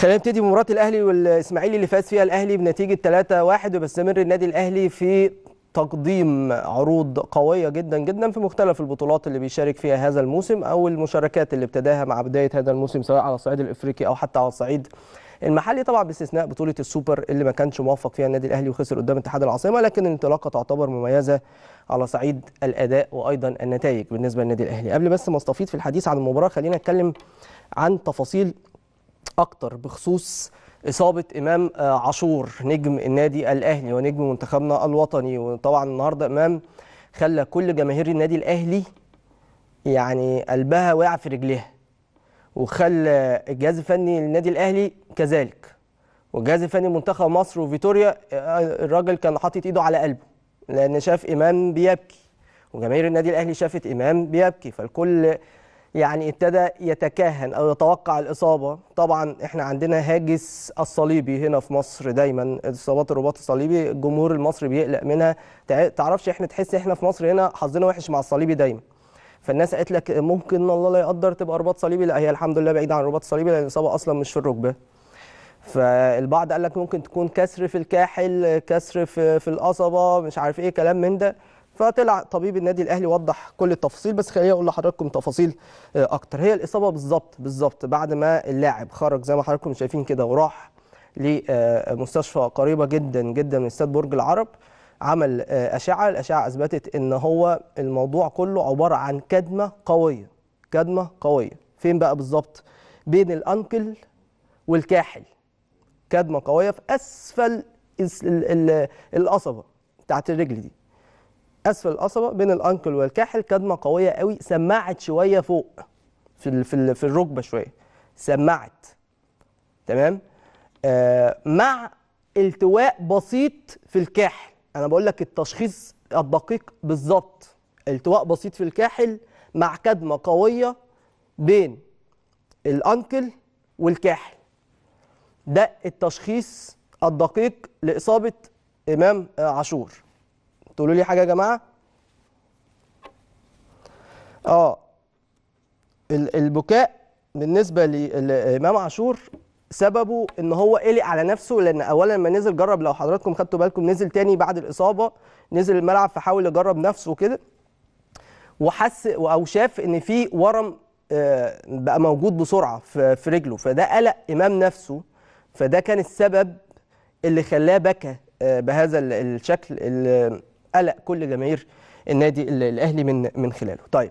خلينا نبتدي بمباراه الاهلي والاسماعيلي اللي فاز فيها الاهلي بنتيجه 3-1 وبيستمر النادي الاهلي في تقديم عروض قويه جدا جدا في مختلف البطولات اللي بيشارك فيها هذا الموسم او المشاركات اللي ابتداها مع بدايه هذا الموسم سواء على الصعيد الافريقي او حتى على الصعيد المحلي طبعا باستثناء بطوله السوبر اللي ما كانش موفق فيها النادي الاهلي وخسر قدام اتحاد العاصمه لكن الانطلاقه تعتبر مميزه على صعيد الاداء وايضا النتائج بالنسبه للنادي الاهلي قبل بس ما استفيض في الحديث عن المباراه خلينا نتكلم عن تفاصيل اكتر بخصوص اصابه امام آه، عاشور نجم النادي الاهلي ونجم منتخبنا الوطني وطبعا النهارده امام خلى كل جماهير النادي الاهلي يعني قلبها واقع في رجليها وخلى الجهاز الفني للنادي الاهلي كذلك والجهاز الفني منتخب مصر وفيتوريا آه، الراجل كان حاطط ايده على قلبه لان شاف امام بيبكي وجماهير النادي الاهلي شافت امام بيبكي فالكل يعني ابتدى يتكهن او يتوقع الاصابه طبعا احنا عندنا هاجس الصليبي هنا في مصر دايما اصابات الرباط الصليبي الجمهور المصري بيقلق منها تعرفش احنا تحس احنا في مصر هنا حظنا وحش مع الصليبي دايما فالناس قالت لك ممكن الله لا يقدر تبقى رباط صليبي لا هي الحمد لله بعيده عن الرباط الصليبي لان الاصابه اصلا مش في الركبه فالبعض قال لك ممكن تكون كسر في الكاحل كسر في في القصبه مش عارف ايه كلام من ده فطلع طبيب النادي الاهلي وضح كل التفاصيل بس خليني اقول لحضراتكم تفاصيل آه، اكتر هي الاصابه بالظبط بالظبط بعد ما اللاعب خرج زي ما حضراتكم شايفين كده وراح لمستشفى آه، قريبه جدا جدا من استاد برج العرب عمل آه، اشعه الاشعه اثبتت ان هو الموضوع كله عباره عن كدمه قويه كدمه قويه فين بقى بالظبط بين الانكل والكاحل كدمه قويه في اسفل القصبه بتاعت الرجل دي اسفل القصبه بين الانكل والكاحل كدمه قويه قوي سمعت شويه فوق في الـ في, الـ في الركبه شويه سمعت تمام آه مع التواء بسيط في الكاحل انا بقول لك التشخيص الدقيق بالظبط التواء بسيط في الكاحل مع كدمه قويه بين الانكل والكاحل ده التشخيص الدقيق لاصابه امام عاشور تقولوا لي حاجه يا جماعه اه البكاء بالنسبه لامام عاشور سببه ان هو قلق على نفسه لان اولا لما نزل جرب لو حضراتكم خدتوا بالكم نزل تاني بعد الاصابه نزل الملعب فحاول يجرب نفسه كده وحس او شاف ان في ورم آه، بقى موجود بسرعه في رجله فده قلق امام نفسه فده كان السبب اللي خلاه بكى آه، بهذا الشكل اللي قلق كل جماهير النادي الاهلي من من خلاله طيب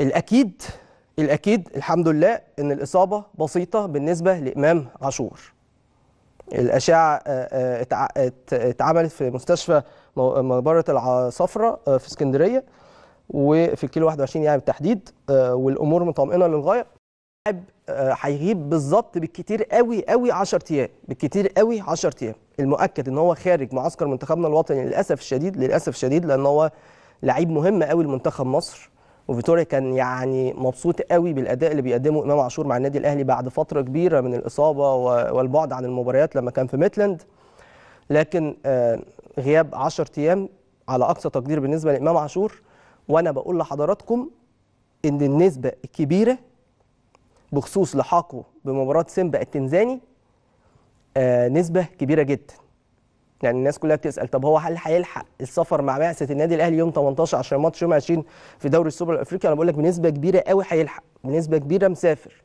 الاكيد الاكيد الحمد لله ان الاصابه بسيطه بالنسبه لامام عاشور الاشعه آه، آه، اتعملت في مستشفى مقبره الصفراء آه، في اسكندريه وفي الكيلو 21 يعني بالتحديد والامور مطمئنه للغايه اللاعب آه، هيغيب بالظبط بالكتير قوي قوي 10 ايام بالكتير قوي 10 ايام المؤكد ان هو خارج معسكر منتخبنا الوطني للاسف الشديد للاسف الشديد لان هو لعيب مهم قوي لمنتخب مصر وفيتوريا كان يعني مبسوط قوي بالاداء اللي بيقدمه امام عاشور مع النادي الاهلي بعد فتره كبيره من الاصابه والبعد عن المباريات لما كان في ميتلاند لكن آه، غياب 10 ايام على اقصى تقدير بالنسبه لامام عاشور وانا بقول لحضراتكم ان النسبه الكبيره بخصوص لحاقه بمباراه سيمبا التنزاني آه نسبه كبيره جدا يعني الناس كلها بتسال طب هو هل هيلحق السفر مع بعثه النادي الاهلي يوم 18 عشان ماتش يوم 20 في دوري السوبر الافريقي انا بقول لك بنسبه كبيره قوي هيلحق بنسبه كبيره مسافر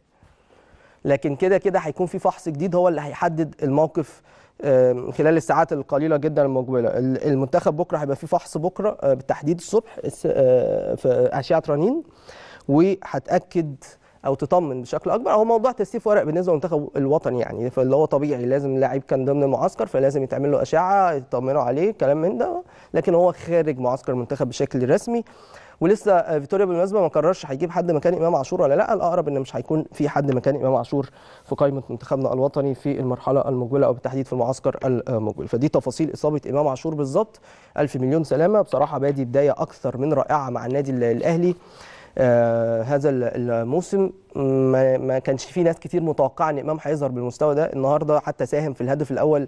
لكن كده كده هيكون في فحص جديد هو اللي هيحدد الموقف خلال الساعات القليله جدا المقبله المنتخب بكره هيبقى في فحص بكره آه، بالتحديد الصبح آه، في اشعه رنين وهتاكد او تطمن بشكل اكبر هو موضوع تسييف ورق بالنسبه للمنتخب الوطني يعني فاللي هو طبيعي لازم اللاعب كان ضمن المعسكر فلازم يتعمل له اشعه يطمنوا عليه كلام من ده لكن هو خارج معسكر المنتخب بشكل رسمي ولسه فيتوريا بالمناسبه ما قررش هيجيب حد مكان امام عاشور ولا لا الاقرب ان مش هيكون في حد مكان امام عاشور في قائمه منتخبنا الوطني في المرحله المقبله او بالتحديد في المعسكر المقبل فدي تفاصيل اصابه امام عاشور بالظبط الف مليون سلامه بصراحه بادي بدايه اكثر من رائعه مع النادي الاهلي آه، هذا الموسم ما كانش فيه ناس كتير متوقعه ان امام هيظهر بالمستوى ده النهارده حتى ساهم في الهدف الاول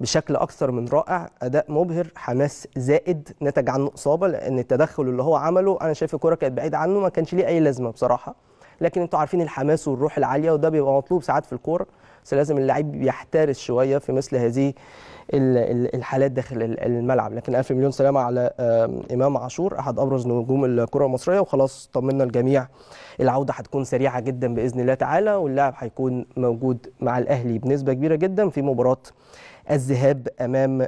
بشكل اكثر من رائع اداء مبهر حماس زائد نتج عنه اصابه لان التدخل اللي هو عمله انا شايف الكره كانت بعيده عنه ما كانش ليه اي لازمه بصراحه لكن انتوا عارفين الحماس والروح العاليه وده بيبقى مطلوب ساعات في الكوره بس لازم اللعيب يحترس شويه في مثل هذه الحالات داخل الملعب لكن الف مليون سلامه على امام عاشور احد ابرز نجوم الكره المصريه وخلاص طمنا الجميع العوده هتكون سريعه جدا باذن الله تعالى واللاعب هيكون موجود مع الاهلي بنسبه كبيره جدا في مباراه الذهاب امام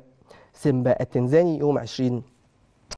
سيمبا التنزاني يوم 20